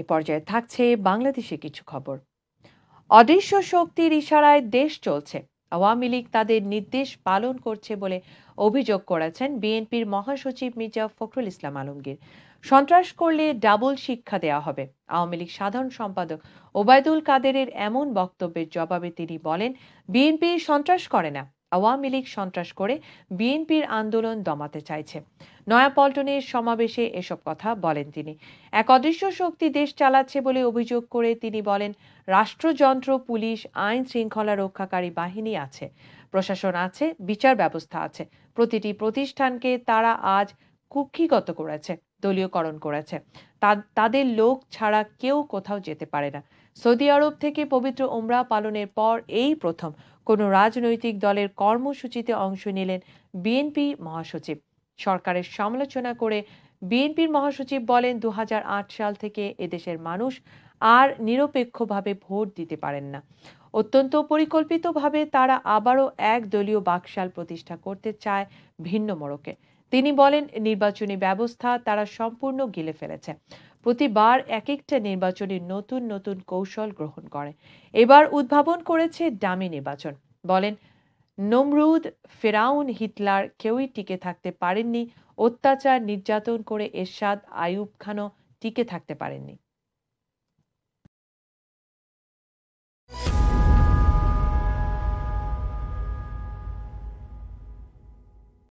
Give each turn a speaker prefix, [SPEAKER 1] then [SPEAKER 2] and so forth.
[SPEAKER 1] এ পর্যায়ে থাকছে বাংলাদেশে কিছু খবর অদৃশ্য শক্তির ইশারায় দেশ চলছে আওয়ামী লীগ তাদের নির্দেশ পালন করছে বলে অভিযোগ করেছেন বিএনপির মহাসচিব মির্জা ফখরুল ইসলাম আলমগীর সন্ত্রাস করলে ডাবল শিক্ষা দেয়া হবে আওয়ামী লীগ সাধারণ সম্পাদক ওবায়দুল কাদেরের এমন বক্তব্যের জবাবে তিনি বলেন বিএনপি সন্ত্রাস করে না আওয়ামী লীগ সন্ত্রাস করে বিএনপির আন্দোলন দমাতে চাইছে নয়াপল্টনের সমাবেশে এসব কথা বলেন তিনি এক অদৃশ্য শক্তি দেশ চালাচ্ছে বলে অভিযোগ করে তিনি বলেন রাষ্ট্রযন্ত্র পুলিশ আইন শৃঙ্খলা রক্ষাকারী বাহিনী আছে প্রশাসন আছে বিচার ব্যবস্থা আছে প্রতিটি প্রতিষ্ঠানকে তারা আজ কুক্ষিগত করেছে দলীয়করণ করেছে তাদের লোক ছাড়া কেউ কোথাও যেতে পারে না সৌদি আরব থেকে পবিত্র ওমরা পালনের পর এই প্রথম কোনো রাজনৈতিক দলের কর্মসূচিতে অংশ নিলেন বিএনপি মহাসচিব সরকারের সমালোচনা করে বিএনপির মহাসচিব বলেন দু সাল থেকে এদেশের মানুষ আর নিরপেক্ষভাবে ভোট দিতে পারেন না অত্যন্ত পরিকল্পিতভাবে তারা আবারও এক দলীয় বাকশাল প্রতিষ্ঠা করতে চায় ভিন্ন মোড়কে তিনি বলেন নির্বাচনী ব্যবস্থা তারা সম্পূর্ণ গিলে ফেলেছে প্রতিবার এক একটা নির্বাচনের নতুন নতুন কৌশল গ্রহণ করে এবার উদ্ভাবন করেছে ডামি নির্বাচন বলেন নমরুদ ফেরাউন হিটলার কেউই টিকে থাকতে পারেননি অত্যাচার নির্যাতন করে এরশাদ আয়ুব খানও টিকে থাকতে পারেননি